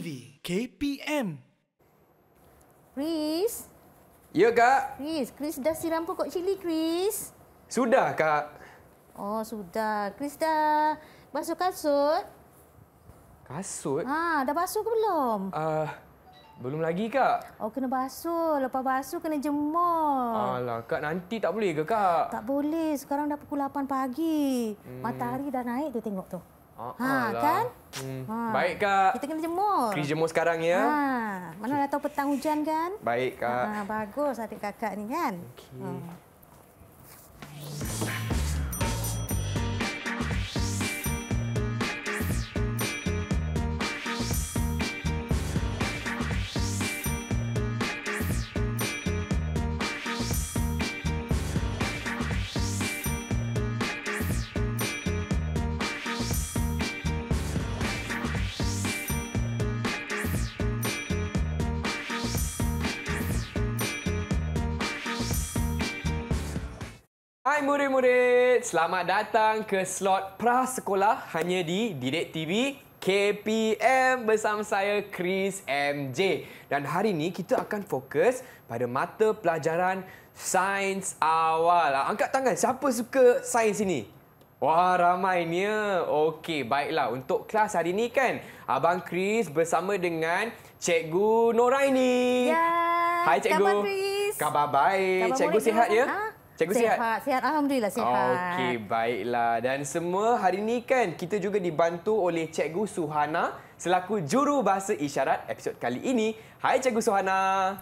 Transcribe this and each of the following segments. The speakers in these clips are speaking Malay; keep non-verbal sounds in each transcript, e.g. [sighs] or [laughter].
TV KPM. Chris. Ya, Kak. Chris, Chris dah siram pokok cili, Chris. Sudah, Kak. Oh, sudah. Chris dah basuh kasut. Kasut? Ha, dah basuh ke belum? Uh, belum lagi, Kak. Oh, kena basuh. Lepas basuh, kena jemur. Alah, Kak. Nanti tak boleh ke, Kak? Tak boleh. Sekarang dah pukul 8 pagi. Hmm. Matahari dah naik, tu tengok tu. Ha, ha lah. kan? Hmm. Ha. Baik, Kak. Kita kena jemur. Kita jemur sekarang, ya. Ha. Mana okay. dah tahu petang hujan, kan? Baik, Kak. Ha, bagus adik kakak ni kan? Okey. Hmm. Hai murid-murid, selamat datang ke slot prasekolah hanya di Didik TV KPM bersama saya Chris MJ. Dan hari ini kita akan fokus pada mata pelajaran sains awal. Ah, angkat tangan, siapa suka sains ini? Wah, ramainya. Okey, baiklah. Untuk kelas hari ini kan, Abang Chris bersama dengan Cikgu Noraini. Ya. Hai, Cikgu. Khabar, Chris. Khabar baik. Khabar Cikgu sihat ya? Ha? Cikgu sihat? Sihat, sihat. Alhamdulillah sihat. Okey, baiklah. Dan semua hari ini kan kita juga dibantu oleh Cikgu Suhana selaku juru bahasa isyarat episod kali ini. Hai Cikgu Suhana,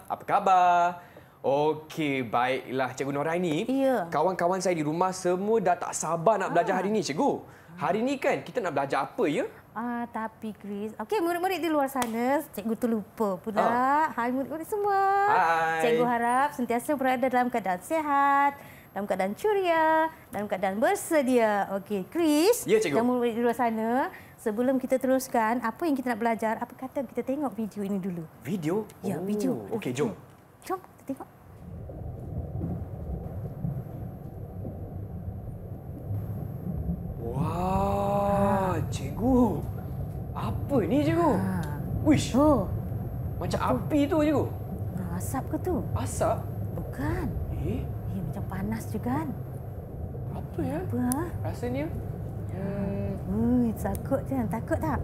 apa khabar? Okey, baiklah Cikgu Noraini. Ya. Kawan-kawan saya di rumah semua dah tak sabar nak belajar ah. hari ini, Cikgu. Hari ini kan kita nak belajar apa ya? Ah, tapi Chris. Okey, murid-murid di luar sana, cikgu terlupa pula. Ah. Hai murid-murid semua. Hai. Cikgu harap sentiasa berada dalam keadaan sihat dalam keadaan ceria, dalam keadaan bersedia. Okey, Chris, ya, cikgu. yang di luar sana, sebelum kita teruskan apa yang kita nak belajar, apa kata kita tengok video ini dulu? Video? Ya, oh. video. Okey, jom. Jom, kita tengok. Wah, ah. cikgu. Apa ini cikgu? Ha. Wish. Oh. Macam oh. api tu cikgu. Ah, asap ke tu? Asap? Bukan. Eh? Eh, macam panas juga kan? Apa ya? Apa? Ah? Rasanya? Hmm. hmm Ui, takut je. Takut tak?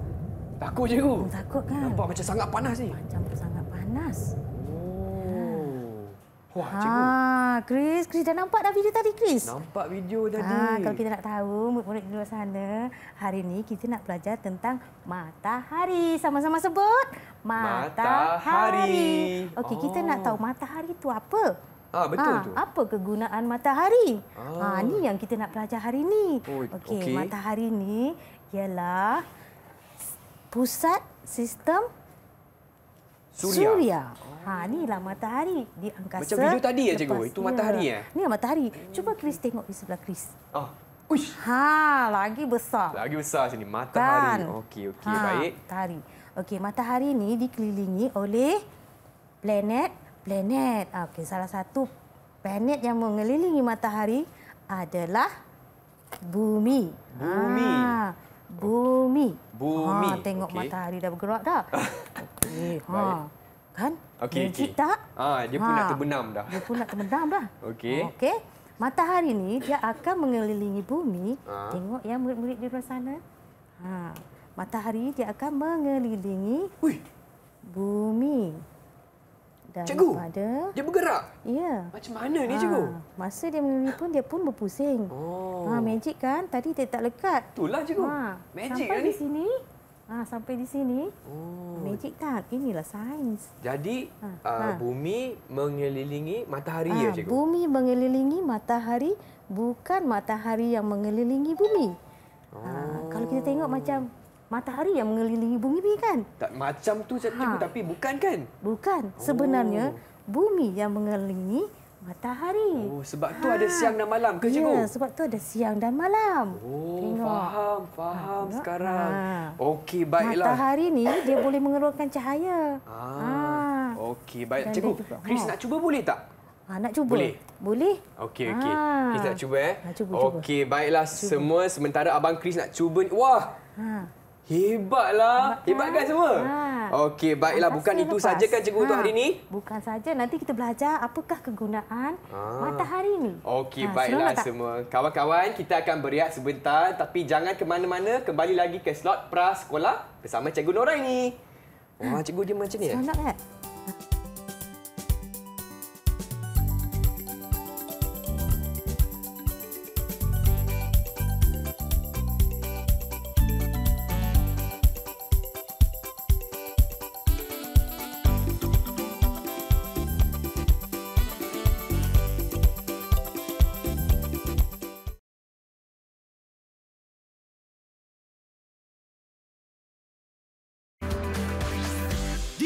Takut je, Gu. Oh, takut kan? Nampak macam sangat panas ni. Macam sangat panas. Oh. Wah, ha, cikgu. Chris, Chris dah nampak dah video tadi, Chris? Nampak video ha, tadi. Ha, kalau kita nak tahu, murid-murid di luar sana, hari ini kita nak belajar tentang matahari. Sama-sama sebut. Matahari. matahari. Okey, oh. kita nak oh. tahu matahari itu apa? Ha, betul ha, tu. Apa kegunaan matahari? Ha, ha ni yang kita nak pelajar hari ni. Oh, Okey, okay. matahari ni ialah pusat sistem Suria. Suria. Ha inilah matahari di angkasa. Macam video tadi ya cikgu, itu matahari ya. ya? Ni matahari. Cuba Chris tengok di sebelah Chris. Ah. Uish. Ha, lagi besar. Lagi besar sini matahari. Kan? Okey, okey, ha, baik. Matahari. Okey, matahari ni dikelilingi oleh planet planet. Okey, salah satu planet yang mengelilingi matahari adalah bumi. Bumi. Ha, bumi. Bumi. Ha, tengok okay. matahari dah bergerak dah. [laughs] Okey, ha. Kan? Okey, okay. okay. Ha, dia pun ha. nak terbenam dah. Dia pun nak terbenam dah. [laughs] Okey. Okey. Matahari ni dia akan mengelilingi bumi. Ha. Tengok ya murid-murid di luar sana. Ha. Matahari dia akan mengelilingi. Ui. Bumi. Cikgu? Pada... Dia bergerak? Ya. Macam mana ha. ni ah, cikgu? Masa dia menulis pun, dia pun berpusing. Oh. Ha, magic kan? Tadi dia tak lekat. Itulah cikgu. Ha. Magic sampai kan di ni? Sini, ha, sampai di sini. Oh. Magic tak? Inilah sains. Jadi, ha. ha. bumi mengelilingi matahari ha. ya cikgu? Bumi mengelilingi matahari bukan matahari yang mengelilingi bumi. Oh. Ha. Kalau kita tengok macam matahari yang mengelilingi bumi kan? Tak macam tu cakap ha. tapi bukan kan? Bukan. Sebenarnya oh. bumi yang mengelilingi matahari. Oh, sebab ha. tu ada siang dan malam ke ya, cikgu? Ya, sebab tu ada siang dan malam. Oh, Tengok. faham, faham ha. sekarang. Ha. Okey, baiklah. Matahari ni dia boleh mengeluarkan cahaya. Ha. ha. Okey, baik cikgu. Chris ha. nak cuba boleh tak? Ha, nak cuba. Boleh. Boleh. Okey ha. okey. Ha. nak cuba eh? Okey, baiklah cuba. semua sementara abang Chris nak cuba. Wah. Ha. Hebatlah. Hebat, Hebat kan? Ha. semua? Ha. Okey, baiklah. Bukan itu saja kan cikgu ha. untuk hari ini? Bukan saja. Nanti kita belajar apakah kegunaan ha. matahari ini. Okey, ha. baiklah Selamat semua. Kawan-kawan, kita akan berehat sebentar. Tapi jangan ke mana-mana. Kembali lagi ke slot prasekolah bersama cikgu Nora ini. Wah, cikgu dia macam ni. Eh? Senang tak?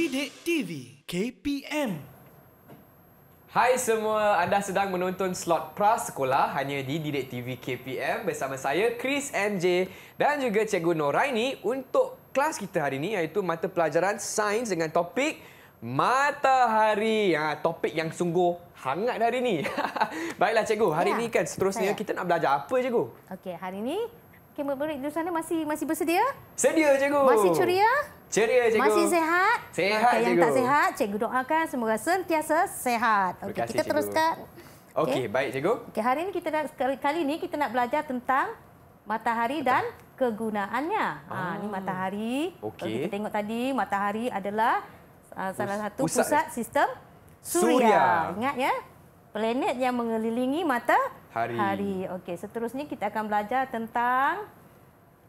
Sidik TV KPM Hai semua, anda sedang menonton slot prasekolah hanya di Didik TV KPM bersama saya Chris MJ dan juga Cikgu Noraini untuk kelas kita hari ini iaitu mata pelajaran sains dengan topik matahari. Ha, topik yang sungguh hangat hari ini. [laughs] Baiklah cikgu, hari ya, ini kan seterusnya saya. kita nak belajar apa cikgu? Okey, hari ini kamu murid-murid di sana masih masih bersedia? Sedia, cikgu. Masih ceria? Ceria, cikgu. Masih sehat? Sehat, okay, cikgu. Yang tak sehat, cikgu doakan semoga sentiasa sehat. Okey, kita cikgu. teruskan. Okey, okay, baik, cikgu. Okey, hari ini kita nak kali ini kita nak belajar tentang matahari Betul. dan kegunaannya. Ah. Ha, ini ah. matahari. Okey. Kita tengok tadi matahari adalah uh, salah Pus satu pusat, pusat sistem suria. suria. Ingat ya? Planet yang mengelilingi mata hari. Hari. Okey, seterusnya kita akan belajar tentang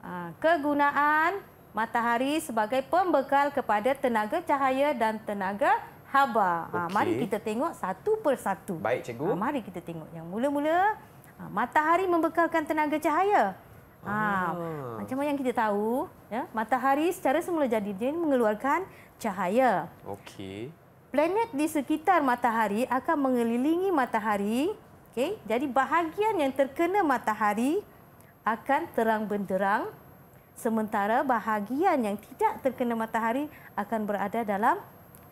uh, kegunaan matahari sebagai pembekal kepada tenaga cahaya dan tenaga haba. Ah, okay. Uh, mari kita tengok satu persatu. Baik, cikgu. Uh, mari kita tengok yang mula-mula matahari membekalkan tenaga cahaya. Ah. Ah, macam mana yang kita tahu, ya, matahari secara semula jadi dia mengeluarkan cahaya. Okey. Planet di sekitar matahari akan mengelilingi matahari Okay, jadi bahagian yang terkena matahari akan terang benderang sementara bahagian yang tidak terkena matahari akan berada dalam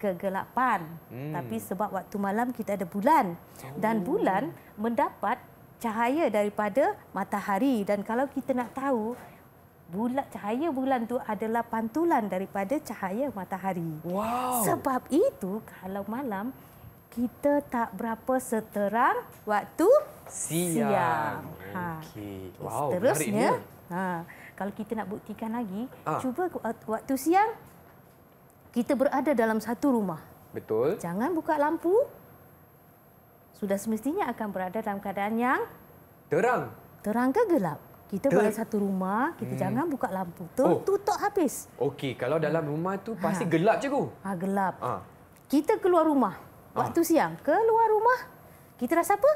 kegelapan. Hmm. Tapi sebab waktu malam kita ada bulan dan oh. bulan mendapat cahaya daripada matahari dan kalau kita nak tahu bulat cahaya bulan tu adalah pantulan daripada cahaya matahari. Wow. Sebab itu kalau malam kita tak berapa seterang waktu siang. siang. Ha. Wow, Seterusnya, ha, kalau kita nak buktikan lagi, ha. cuba waktu siang kita berada dalam satu rumah. Betul. Jangan buka lampu. Sudah semestinya akan berada dalam keadaan yang terang. Terang ke gelap? Kita berada satu rumah, kita hmm. jangan buka lampu. Tuh, oh. tutup habis. Okey, kalau dalam rumah tu pasti ha. gelap cikgu. Ah, ha, gelap. Ha. Kita keluar rumah. Ah. waktu ha. siang keluar rumah kita rasa apa?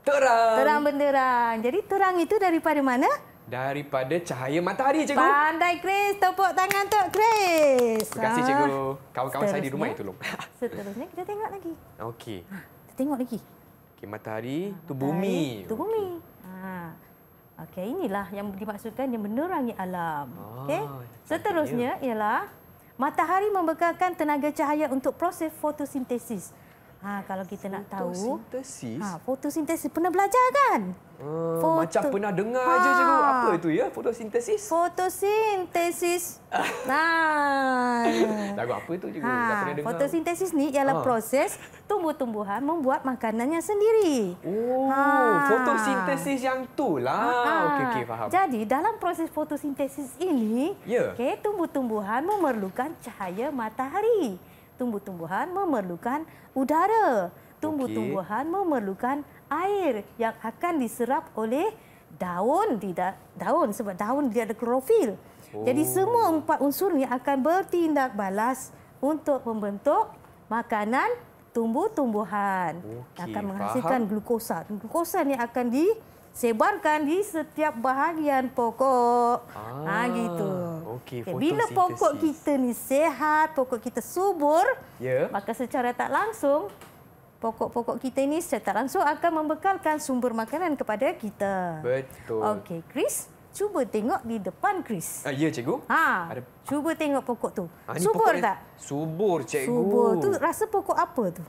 Terang. Terang benderang. Jadi terang itu daripada mana? Daripada cahaya matahari, cikgu. Pandai Chris, tepuk tangan tu Chris. Terima kasih cikgu. Ah. Kawan-kawan saya di rumah itu tolong. [laughs] Seterusnya kita tengok lagi. Okey. Ha, kita tengok lagi. Okey, matahari ha, tu bumi. Tu okay. bumi. Ha. Okey, inilah yang dimaksudkan yang menerangi alam. Oh, Okey. Seterusnya ialah matahari membekalkan tenaga cahaya untuk proses fotosintesis. Ha, kalau kita nak tahu. Fotosintesis? Ha, fotosintesis. Pernah belajar kan? Hmm, Foto... Macam pernah dengar ha. je. Apa itu ya? Fotosintesis? Fotosintesis. Tak [laughs] tahu ha. apa itu. Ha. Fotosintesis ni ialah ha. proses tumbuh-tumbuhan membuat makanannya sendiri. Oh, ha. fotosintesis yang itulah. Ha, ha. Okey, okay, faham. Jadi, dalam proses fotosintesis ini, yeah. okay, tumbuh-tumbuhan memerlukan cahaya matahari tumbuh-tumbuhan memerlukan udara. Tumbuh-tumbuhan memerlukan air yang akan diserap oleh daun di da daun sebab daun dia ada klorofil. Oh. Jadi semua empat unsur ini akan bertindak balas untuk membentuk makanan tumbuh-tumbuhan. Okay. Akan menghasilkan Faham. glukosa. Glukosa ini akan di sebarkan di setiap bahagian pokok. Ah, ha, gitu. Okey, okay, bila pokok kita ni sehat, pokok kita subur, yeah. maka secara tak langsung pokok-pokok kita ini secara tak langsung akan membekalkan sumber makanan kepada kita. Betul. Okey, Chris, cuba tengok di depan Chris. Ah, ya, cikgu. Ha. Ada... Cuba tengok pokok tu. Ha, subur pokok tak? Subur, cikgu. Subur. Tu rasa pokok apa tu?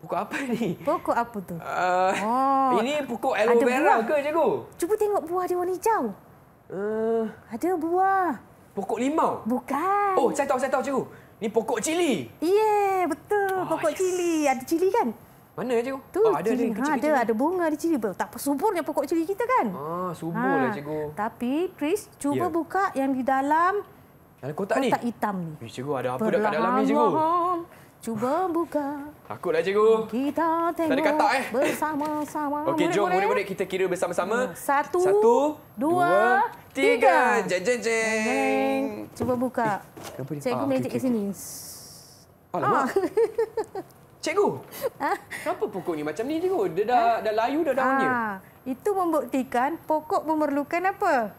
Pokok apa ni? Pokok apa tu? Uh, oh, ini pokok aloe vera ke cikgu? Cuba tengok buah dia warna hijau. Uh, ada buah. Pokok limau? Bukan. Oh, saya tahu, saya tahu cikgu. Ini pokok cili. Ye, yeah, betul. Oh, pokok yes. cili. Ada cili kan? Mana ya cikgu? Tu, oh, ah, ada, cili. Ha, ada, ha, ada, ada bunga di cili. Tak apa, suburnya pokok cili kita kan? Ah, subur ha. cikgu. Tapi, Chris, cuba yeah. buka yang di dalam, dalam kotak, kotak ni. hitam ni. cikgu, ada apa dekat dalam ni cikgu? Cuba buka. Takutlah cikgu. Kita tengok tak katak, eh. bersama-sama. [laughs] Okey, jom murid-murid kita kira bersama-sama. Satu, Satu, dua, tiga. Jeng, jeng, jeng. Cuba buka. Eh, cikgu ah, okay, ke sini. Okay. Alamak. Ah, ah. [laughs] cikgu, ha? kenapa pokok ni macam ni cikgu? Dia dah, ha? dah layu dah daunnya. Ha. Itu membuktikan pokok memerlukan apa?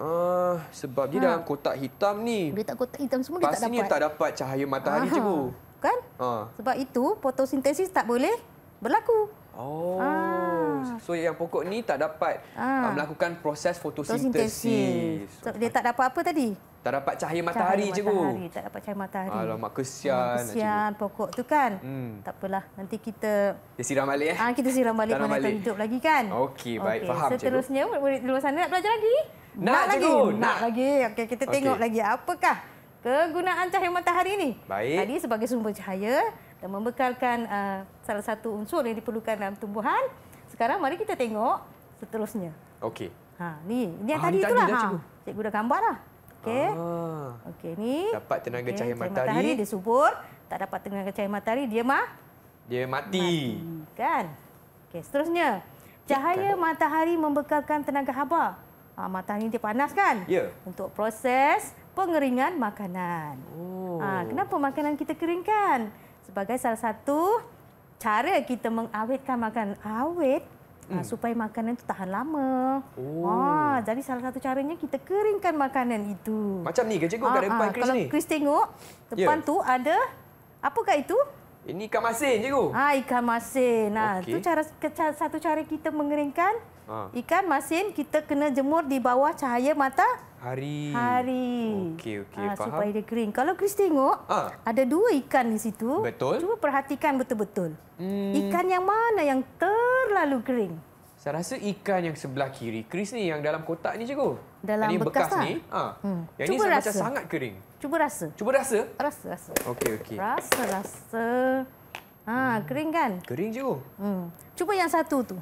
Uh, sebab dia ha. dalam kotak hitam ni. Dia tak kotak hitam semua Pas dia tak dapat. Pastinya tak dapat cahaya matahari, Aha. cikgu kan? Ha. Sebab itu fotosintesis tak boleh berlaku. Oh. Ha. So yang pokok ni tak dapat ha. Uh, melakukan proses fotosintesis. So, dia tak dapat apa tadi? Tak dapat cahaya matahari, cahaya matahari Tak dapat cahaya matahari. Alamak, kesian. Eh, kesian pokok tu kan. Hmm. Tak apalah, nanti kita... Dia siram balik. Eh? Ha, kita siram balik, mana balik. hidup lagi kan. Okey, baik. Faham, Seterusnya, cikgu. Seterusnya, murid-murid luar sana nak belajar lagi? Nak, nak Lagi. Nak. lagi. Okey, kita tengok okay. lagi apakah kegunaan cahaya matahari ini. Baik. Tadi sebagai sumber cahaya dan membekalkan uh, salah satu unsur yang diperlukan dalam tumbuhan. Sekarang mari kita tengok seterusnya. Okey. Ha, ni, ini yang ah, tadi itulah. Dah, ha, cikgu. cikgu dah gambar dah. Okey. Ah. Okey, ni. Dapat tenaga okay, cahaya, matahari. cahaya matahari. Dia subur. Tak dapat tenaga cahaya matahari, dia mah? Dia mati. mati kan? Okey, seterusnya. Cahaya matahari membekalkan tenaga haba uh, ah, matahari dia panas kan? Ya. Yeah. Untuk proses pengeringan makanan. Oh. Uh, kenapa makanan kita keringkan? Sebagai salah satu cara kita mengawetkan makanan. Awet ah, hmm. uh, supaya makanan itu tahan lama. Oh. Uh, jadi salah satu caranya kita keringkan makanan itu. Macam ni ke cikgu uh, kat kalau ni? Kalau Chris tengok, depan yeah. tu ada apakah itu? Ini ikan masin, cikgu. Ah, ikan masin. Nah, okay. tu cara satu cara kita mengeringkan ha. ikan masin kita kena jemur di bawah cahaya mata hari hari okey okey ha, supaya dia kering. kalau Chris tengok ha. ada dua ikan di situ betul cuba perhatikan betul-betul hmm. ikan yang mana yang terlalu kering? saya rasa ikan yang sebelah kiri Chris ni yang dalam kotak ni cikgu dalam yang bekas, bekas ni lah. ha. hmm. yang cuba ini rasa. macam sangat kering cuba rasa cuba rasa rasa rasa okey okey rasa rasa Ha, kering kan? Kering cikgu. Hmm. Cuba yang satu tu.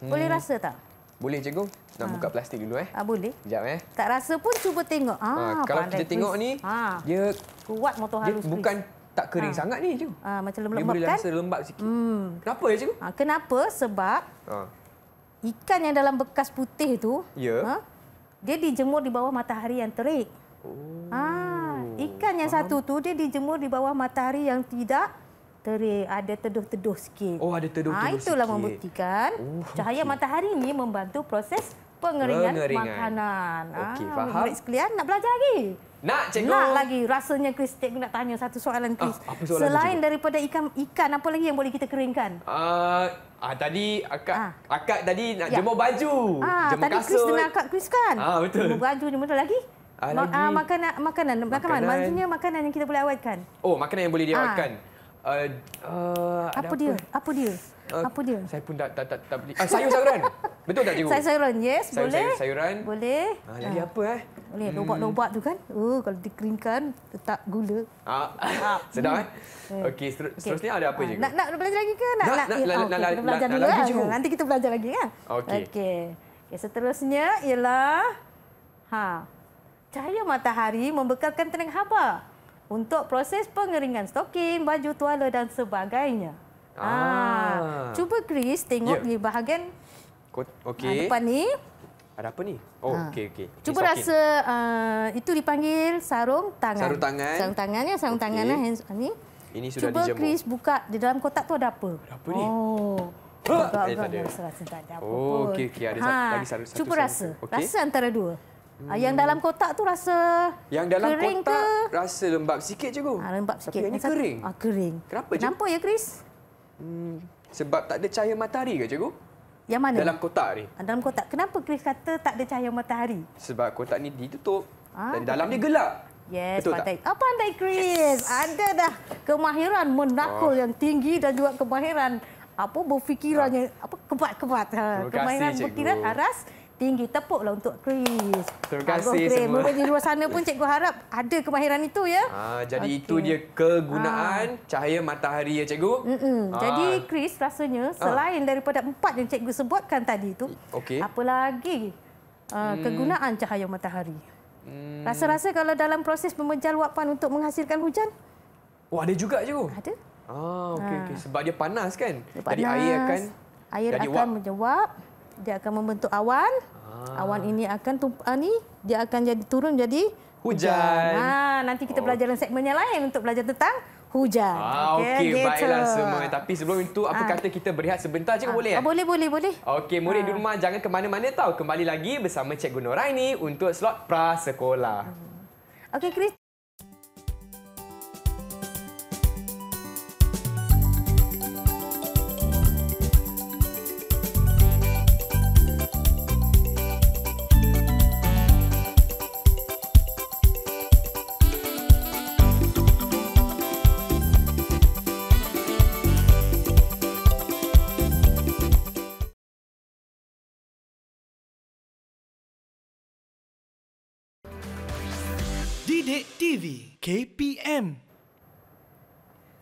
Hmm. Boleh rasa tak? Boleh cikgu. Nak ha. buka plastik dulu eh. Ah ha, boleh. Sekejap eh. Tak rasa pun cuba tengok. Ah ha, kalau kita tengok ni ha. dia kuat motor halus. Dia bukan tak kering ha. sangat ni cikgu. Ha, macam lembab kan? Dia boleh rasa lembab sikit. Hmm. Kenapa ya cikgu? Ha, kenapa? Sebab ha. ikan yang dalam bekas putih tu ya. Ha, dia dijemur di bawah matahari yang terik. Oh. Ha, ikan yang Faham. satu tu dia dijemur di bawah matahari yang tidak terik, ada teduh-teduh sikit. Oh, ada teduh-teduh ha, itulah membuktikan oh, cahaya matahari ini membantu proses pengeringan, pengeringan. makanan. Ah, okey, ha, faham. sekalian nak belajar lagi. Nak, cikgu. Nak lagi. Rasanya Chris Tek nak tanya satu soalan ah, Chris. Ah, apa soalan Selain daripada ikan, ikan apa lagi yang boleh kita keringkan? Uh, ah, tadi akak, ah. akak tadi nak ya. jemur baju. Ah, jemur tadi kasut. Chris dengan akak Chris kan? Ah, betul. Jemur baju, jemur lagi. Ah, Ma- ah, makanan, makanan, makanan. Maksudnya makanan yang kita boleh awetkan. Oh, makanan yang boleh diawetkan. Ah uh, apa apa dia? Apa dia? Uh, apa dia? Saya pun tak tak tak, tak beli. Uh, ah, sayur-sayuran. [laughs] Betul tak cikgu? Sayur-sayuran. Yes, sayur, boleh. Sayur-sayuran. Boleh. Ah, lagi uh, apa eh? Boleh. Hmm. Lobak-lobak tu kan? Oh, uh, kalau dikeringkan tetap gula. Ah. ah. [laughs] Sedap eh? Okey, okay. seterusnya ada apa ah, cikgu? Nak nak belajar lagi ke? Nak nak belajar dulu. lah. Nanti kita belajar lagi kan? Okey. Okey. Okay, seterusnya ialah ha. Cahaya matahari membekalkan tenaga haba untuk proses pengeringan stoking, baju tuala dan sebagainya. Ah. ah. Cuba Chris tengok yeah. di bahagian okay. Ah, depan ni. Ada apa ni? Oh, ha. okey okey. Cuba stocking. rasa uh, itu dipanggil sarung tangan. Sarung tangan. Sarung tangannya, sarung okay. tangan lah hands ni. Ini sudah Cuba dijemur. Chris buka di dalam kotak tu ada apa? Ada apa ni? Oh. Ha. Serasa, tak apa oh, okey okey ada ha. lagi sarung satu. Cuba rasa. Okay. Rasa antara dua. Hmm. Yang dalam kotak tu rasa yang dalam kering kotak ke? rasa lembap sikit cikgu. Ah lembap sikit. Tapi yang ini kering. Ah kering. Kenapa cikgu? Kenapa ya Chris? Hmm. Sebab tak ada cahaya matahari ke cikgu? Yang mana? Dalam kotak ni. Ah, dalam kotak. Kenapa Chris kata tak ada cahaya matahari? Sebab kotak ni ditutup ah, dan dalam dia gelap. Yes, Betul pandai. Tak? Ah, pandai Chris. Yes. Anda dah kemahiran menakul oh. yang tinggi dan juga kemahiran apa berfikirannya ah. apa kebat-kebat. Ha, kemahiran berfikiran aras tinggi. Tepuklah untuk Chris. Terima kasih Agung semua. Mungkin di luar sana pun cikgu harap ada kemahiran itu ya. Ah, jadi okay. itu dia kegunaan ah. cahaya matahari ya cikgu. Mm -mm. Ah. Jadi Chris rasanya ah. selain ah. daripada empat yang cikgu sebutkan tadi itu, okay. apa lagi ah, hmm. kegunaan cahaya matahari? Hmm. Rasa-rasa hmm. kalau dalam proses memejal wapan untuk menghasilkan hujan? Wah, ada juga cikgu. Ada. Ah, okay, ah. Okay. Sebab dia panas kan? Dia panas. Jadi air akan... Air akan wap. menjawab dia akan membentuk awan. Ah. Awan ini akan tump, ah, ni dia akan jadi turun jadi hujan. hujan. Ha, nanti kita oh. belajar dalam segmen yang lain untuk belajar tentang hujan. Ah, okey, okay, baiklah semua. Tapi sebelum itu apa ah. kata kita berehat sebentar je ah. boleh? Eh? Ah, boleh, boleh, boleh. Okey, murid ah. di rumah jangan ke mana-mana tau. Kembali lagi bersama Cikgu ini untuk slot prasekolah. Okey, Kris KPM.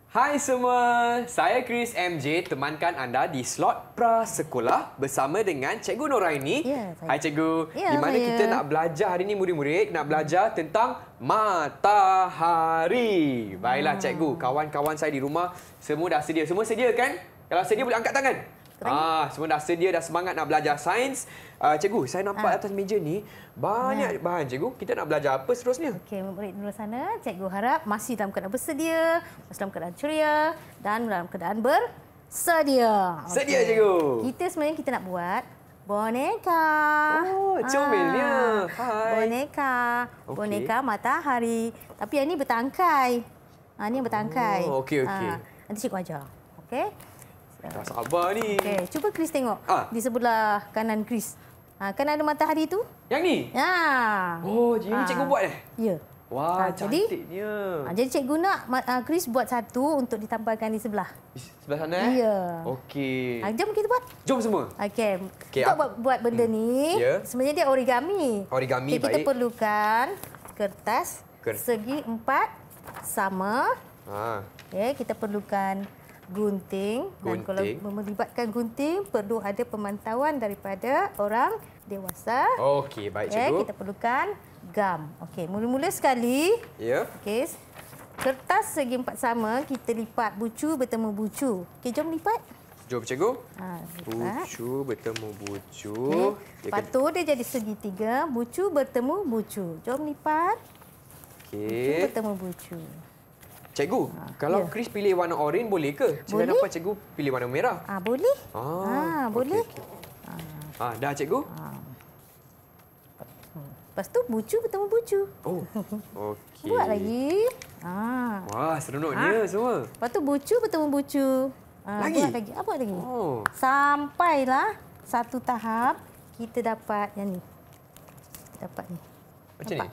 Hai semua, saya Chris MJ, temankan anda di slot prasekolah bersama dengan Cikgu Noraini. Ya, Hai Cikgu, ya, di mana saya. kita nak belajar hari ini murid-murid, nak belajar tentang matahari. Baiklah ah. Cikgu, kawan-kawan saya di rumah semua dah sedia. Semua sedia kan? Kalau sedia boleh angkat tangan. Ah, semua dah sedia, dah semangat nak belajar sains. Uh, cikgu, saya nampak ha. atas meja ni banyak ha. bahan, cikgu. Kita nak belajar apa seterusnya? Okey, murid dulu sana. Cikgu harap masih dalam keadaan bersedia, masih dalam keadaan ceria dan dalam keadaan bersedia. Okay. Sedia, cikgu. Kita sebenarnya kita nak buat boneka. Oh, ah. comelnya. Ha. Boneka. Okay. Boneka matahari. Tapi yang ini bertangkai. Ha, ini yang bertangkai. Oh, okey, okey. Ha. Nanti cikgu ajar. Okey? Dah sabar ni. Okey, cuba Chris tengok. Ha. Di sebelah kanan Chris. Ha, kan ada matahari tu? Yang ni? Ha. Oh, jadi ha. cikgu buat eh? Ya. Wah, ha, cantiknya. Jadi, ha, jadi cikgu nak uh, Chris buat satu untuk ditampilkan di sebelah. Sebelah sana eh? Ya. Okey. Ha, jom kita buat. Jom semua. Okey. Okay, Kita buat, buat benda hmm. ni, yeah. sebenarnya dia origami. Origami, okay, baik. Kita perlukan kertas Ker segi empat sama. Ha. Okey, kita perlukan gunting. gunting. Dan kalau melibatkan gunting, perlu ada pemantauan daripada orang dewasa. Okey, baik cikgu. Okay, kita perlukan gam. Okey, mula-mula sekali. Ya. Yeah. Okey, kertas segi empat sama, kita lipat bucu bertemu bucu. Okey, jom lipat. Jom, cikgu. Ha, bucu bertemu bucu. Okay. Lepas tu dia jadi segitiga, bucu bertemu bucu. Jom lipat. Okey. Bucu bertemu bucu. Cikgu, ha. kalau ya. Chris pilih warna oranye boleh ke? Cikgu boleh. kenapa cikgu pilih warna merah? Ah, boleh. Ah, ah boleh. Okay. Ah. ah, dah cikgu? Ah. Lepas bucu bertemu bucu. Oh. [laughs] Okey. Buat lagi. Ah. Wah, seronoknya ah. semua. Pastu bucu bertemu bucu. Ah, lagi? Buat lagi. Apa ah, lagi? Oh. Sampailah satu tahap kita dapat yang ni. Dapat ni. Macam dapat.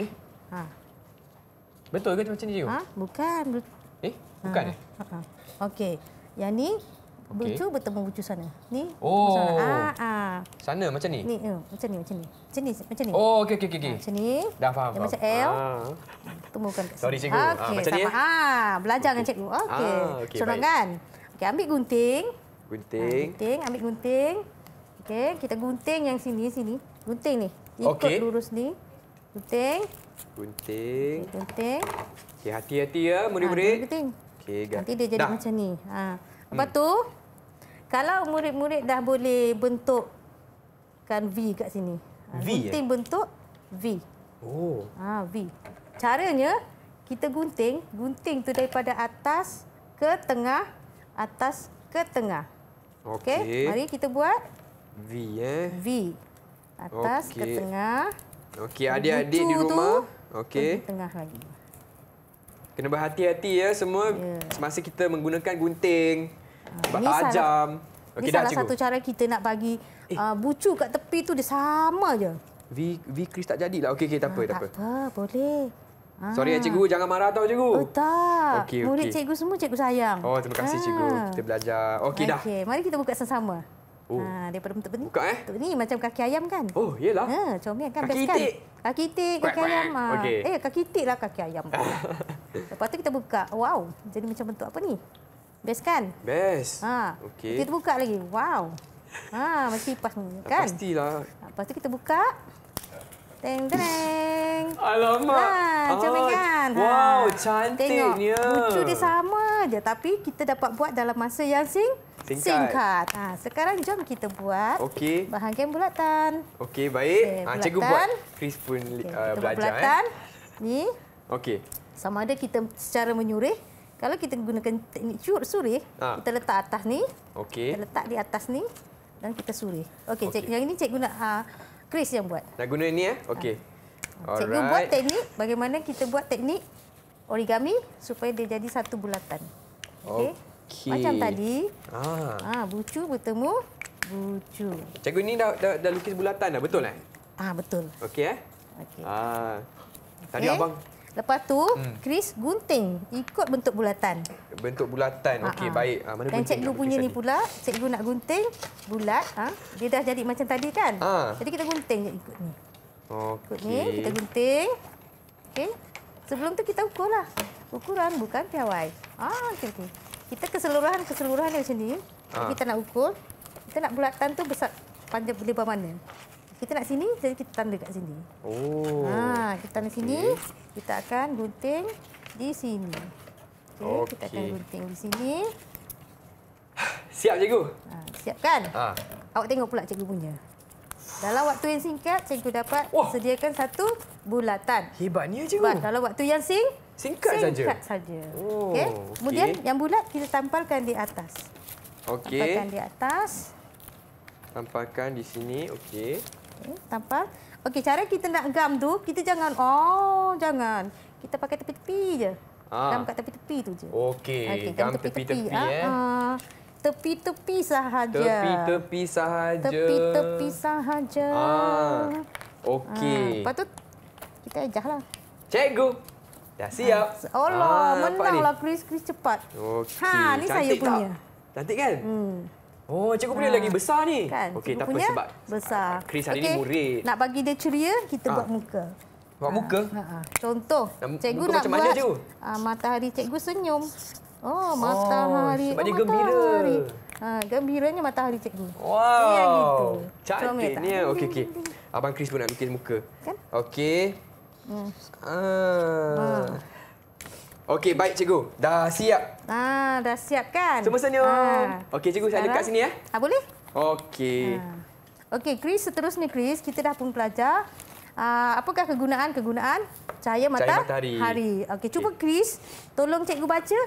ni. Eh? Ha. Betul ke macam ni Cikgu? Ah, ha? Eh, bukan. Eh? Bukan ha. eh? Okey. Yang ni, okay. bucu bertemu bucu sana. Ni, oh. sana. Ha, ha. Sana macam ni? Ni, ya. macam ni, macam ni. Macam ni, macam ni. Oh, okey, okey. Okay. Ha, macam ni. Dah faham. faham. macam L. Ha. Tumbuhkan kat sini. Sorry, Cikgu. Okay. Ha, macam ni. Ya? Ha. Belajar dengan Cikgu. Okey. Ha, okay, Senang kan? Okey, ambil gunting. Gunting. Ha, gunting, ambil gunting. Okey, kita gunting yang sini, sini. Gunting ni. Ikut okay. lurus ni. Gunting. Gunting. gunting. Okey, hati-hati ya, ah, murid-murid. Ha, gunting. Okey, Nanti dia jadi dah. macam ni. Ha. Lepas hmm. tu, kalau murid-murid dah boleh bentukkan V kat sini. Ha, v gunting ya? bentuk V. Oh. Ha, V. Caranya, kita gunting, gunting tu daripada atas ke tengah, atas ke tengah. Okey. Okay. Mari kita buat. V, eh. V. Atas okay. ke tengah. Okey, adik-adik di rumah. Okey. Tengah lagi. Kena berhati-hati ya semua yeah. semasa kita menggunakan gunting, ha, ah, tajam. Okey dah cikgu. Ini salah satu cara kita nak bagi eh. uh, bucu kat tepi tu dia sama aja. V V Chris tak jadilah. Okey okey tak ha, apa, tak, apa. boleh. Sorry ya cikgu, jangan marah tau cikgu. Oh tak. Okay, Murid cikgu semua cikgu sayang. Oh terima kasih ha. cikgu. Kita belajar. Okey okay, dah. Okey, mari kita buka sama-sama. Oh. Ha, daripada bentuk bentuk Buka, eh? ni macam kaki ayam kan? Oh, iyalah. Ha, comel kan? Kaki kan? itik. Kaki itik, kaki ayam. Ha. Okay. Eh, kaki itik lah kaki ayam. [laughs] Lepas tu kita buka. Wow, jadi macam bentuk apa ni? Best kan? Best. Ha. Okay. Kita buka lagi. Wow. Ha, mesti pas ni kan? Pastilah. Lepas tu kita buka. Teng teng. Alamak. Ha, comel kan? Wow, ha. cantiknya. Tengok. Lucu dia sama ada tapi kita dapat buat dalam masa yang sing singkat. singkat. Ha, sekarang jom kita buat okay. bahan kain bulatan. Okey, baik. Okay, bulatan. Ha, cikgu buat Chris pun okay, uh, belajar. Eh. Bulatan. Eh. Ni. Okey. Sama ada kita secara menyurih. Kalau kita gunakan teknik cuur surih, ha. kita letak atas ni. Okey. Kita letak di atas ni dan kita suri. Okey, okay. cikgu yang ini cikgu guna uh, ah, Chris yang buat. Nak guna ini ya? Okey. Ha. Cikgu buat teknik bagaimana kita buat teknik origami supaya dia jadi satu bulatan. Okey. Okay. Macam tadi. Ah. Ah, bucu bertemu bucu. Cikgu ini dah, dah dah lukis bulatan dah, betul eh? Ah, betul. Okey eh? Okey. Ah. Tadi okay. abang Lepas tu, hmm. Chris gunting ikut bentuk bulatan. Bentuk bulatan. Okey, ah, ah. baik. Ha, mana Dan cikgu punya ni pula, cikgu nak gunting bulat. Ha? Dia dah jadi macam tadi kan? Ha. Jadi kita gunting ikut ni. Okay. Ikut ni, kita gunting. Okey. Sebelum tu kita ukur lah Ukuran bukan piawai. Ah, okey okey. Kita keseluruhan keseluruhan ni macam ni. Ah. Kita nak ukur. Kita nak bulatan tu besar panjang lebar mana. Kita nak sini, jadi kita tanda dekat sini. Oh. Ha, kita tanda okay. sini. Kita akan gunting di sini. Okey, okay. kita akan gunting di sini. [sighs] Siap cikgu. Ha, siap kan? Ha. Awak tengok pula cikgu punya. Dalam waktu yang singkat, cikgu dapat Wah. sediakan satu bulatan. Hebatnya je. Buat dalam waktu yang sing, singkat, singkat saja. Oh, okay. Kemudian okay. yang bulat kita tampalkan di atas. Okay. Tampalkan di atas. Tampalkan di sini. Okey. Okay, tampal. Okey, cara kita nak gam tu, kita jangan oh, jangan. Kita pakai tepi-tepi je. Ah. Gam kat tepi-tepi tu je. Okey, okay, gam tepi-tepi eh. ah. ah tepi-tepi sahaja. Tepi-tepi sahaja. Tepi-tepi sahaja. Ah. Okey. Ah. Lepas tu kita ajahlah. Cikgu. Dah siap. Ah. Allah, ah, menanglah kris-kris cepat. Okey. Ha, ni Cantik saya punya. Tak? Cantik kan? Hmm. Oh, cikgu punya ha. lagi besar ni. Kan? Okey, tak apa sebab besar. Kris hari okay. ni murid. Nak bagi dia ceria, kita ah. buat muka. Buat muka? Ha. Ha. Contoh, cikgu muka nak buat cikgu? Ah, matahari cikgu senyum. Oh, oh, matahari. Oh, sebab dia oh, gembira. Matahari. Ha, gembiranya matahari cikgu. Wow. Ya, gitu. Cantiknya. Okey, okey. Abang Chris pun nak lukis muka. Kan? Okey. Hmm. Ah. Okey, baik cikgu. Dah siap. Ah, dah siap kan? Semua senyum. Ah. Ha. Okey, cikgu saya dekat sini ya. Ah, boleh? Okey. Ah. Okey, Chris seterusnya Chris, kita dah pun pelajar. Ah, apakah kegunaan kegunaan cahaya, mata cahaya matahari? Hari. Okey, cuba okay. Chris tolong cikgu baca.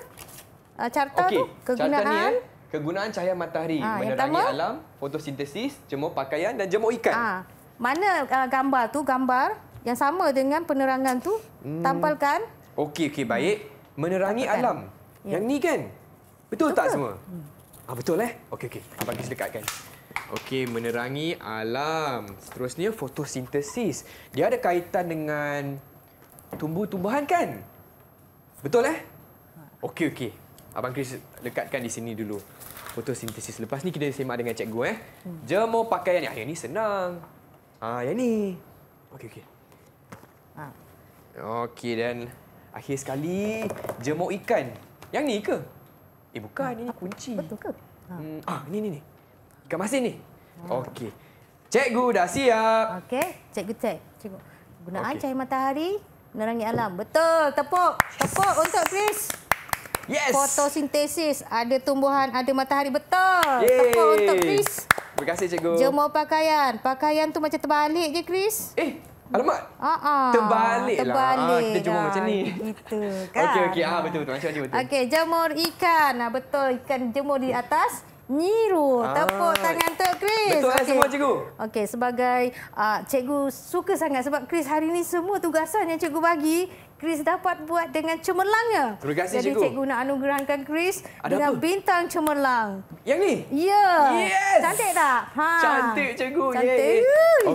Uh, carta okay. tu kegunaan carta ni, eh, kegunaan cahaya matahari ha, menerangi alam fotosintesis jemur pakaian dan jemur ikan ha, mana uh, gambar tu gambar yang sama dengan penerangan tu hmm. tampalkan okey okey baik menerangi tampalkan. alam ya. yang ni kan betul, betul tak ke? semua hmm. ha, betul eh okey okey abang bagi dekatkan Okey, menerangi alam. Seterusnya, fotosintesis. Dia ada kaitan dengan tumbuh-tumbuhan, kan? Betul, eh? Ha. Okey, okey. Abang Chris dekatkan di sini dulu fotosintesis. Lepas ni kita semak dengan cikgu eh. Jemur pakaian ni. Ah, yang ni senang. Ah, yang ni. Okey okey. Ha. Okey dan akhir sekali jemur ikan. Yang ni ke? Eh bukan, ini kunci. Betul ke? Ha. Hmm, ah, ni ni ni. Ikan masin ni. Ha. Okey. Cikgu dah siap. Okey, cikgu cek. Cikgu. Gunaan okay. cahaya matahari menerangi alam. Betul. Tepuk. Tepuk untuk Chris. Yes. Fotosintesis, ada tumbuhan, ada matahari. Betul. Yeay. Tepuk untuk Chris. Terima kasih, Cikgu. Jemur pakaian. Pakaian tu macam terbalik je, Chris. Eh, alamak. Uh -uh. Terbalik lah. Terbalik. Ah, kita jemur lah. macam ni. Itu [laughs] kan. Okey, okey. Ah, betul, betul. Macam ni, betul. Okey, jemur ikan. Ah, betul, ikan jemur di atas. Niru. Ah. Tepuk tangan tu, Chris. Betul, lah okay. semua cikgu. Okey, sebagai uh, cikgu suka sangat sebab Chris hari ini semua tugasan yang cikgu bagi, Chris dapat buat dengan cemerlangnya. Terima kasih, Jadi, cikgu. Jadi, cikgu nak anugerahkan Chris Ada dengan apa? bintang cemerlang. Yang ni? Ya. Yes. Cantik tak? Ha. Cantik, cikgu. Cantik.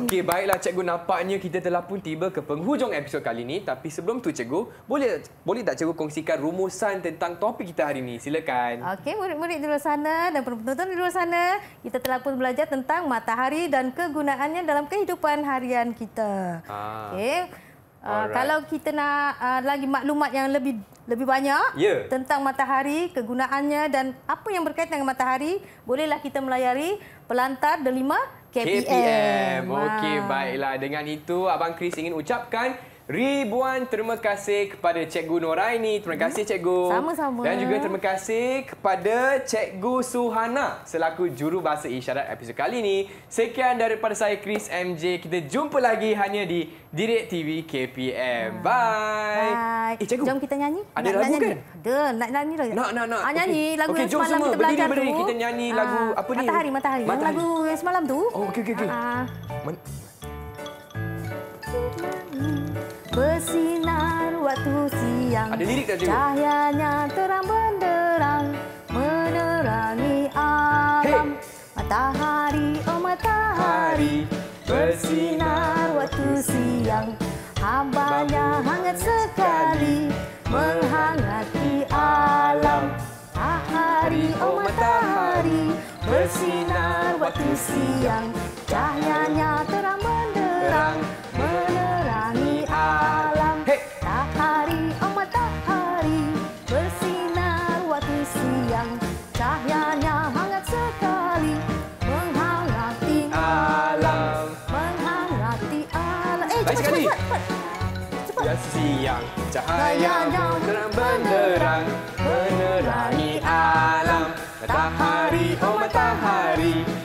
Okey, baiklah, cikgu. Nampaknya kita telah pun tiba ke penghujung episod kali ini. Tapi sebelum tu, cikgu, boleh boleh tak cikgu kongsikan rumusan tentang topik kita hari ini? Silakan. Okey, murid-murid di luar sana dan penonton di luar sana, kita telah pun belajar tentang matahari dan kegunaannya dalam kehidupan harian kita. Ha. Okey. Ah, kalau kita nak uh, lagi maklumat yang lebih lebih banyak yeah. tentang matahari, kegunaannya dan apa yang berkaitan dengan matahari, bolehlah kita melayari pelantar delima KPM. KPM. Okey, baiklah. Dengan itu, Abang Chris ingin ucapkan Ribuan terima kasih kepada Cikgu Noraini. Terima kasih hmm. Cikgu. Sama-sama. Dan juga terima kasih kepada Cikgu Suhana selaku juru bahasa isyarat episod kali ini. Sekian daripada saya Chris MJ. Kita jumpa lagi hanya di Direct TV KPM. Ha. Hmm. Bye. Bye. Eh, cikgu. Jom kita nyanyi. Ada nak, lagu nak kan? Ada. Nak nyanyi dah. Nak, nak, nak. Ha, nyanyi okay. lagu okay, yang semalam semua. kita belajar berdiri, berdiri. tu. Kita nyanyi ha. lagu ah, apa ni? Matahari, matahari. matahari. Lagu yang semalam tu. Oh, okey, okey. Okay. Ha. Ah. Man- bersinar waktu siang. Ada lirik tak cikgu? Cahayanya terang benderang menerangi alam. Hey. Matahari, oh matahari, bersinar waktu siang. Hambanya hangat sekali menghangati alam. Matahari, oh matahari, bersinar waktu siang. Cahayanya terang yang cahaya terang benderang menerangi alam matahari oh matahari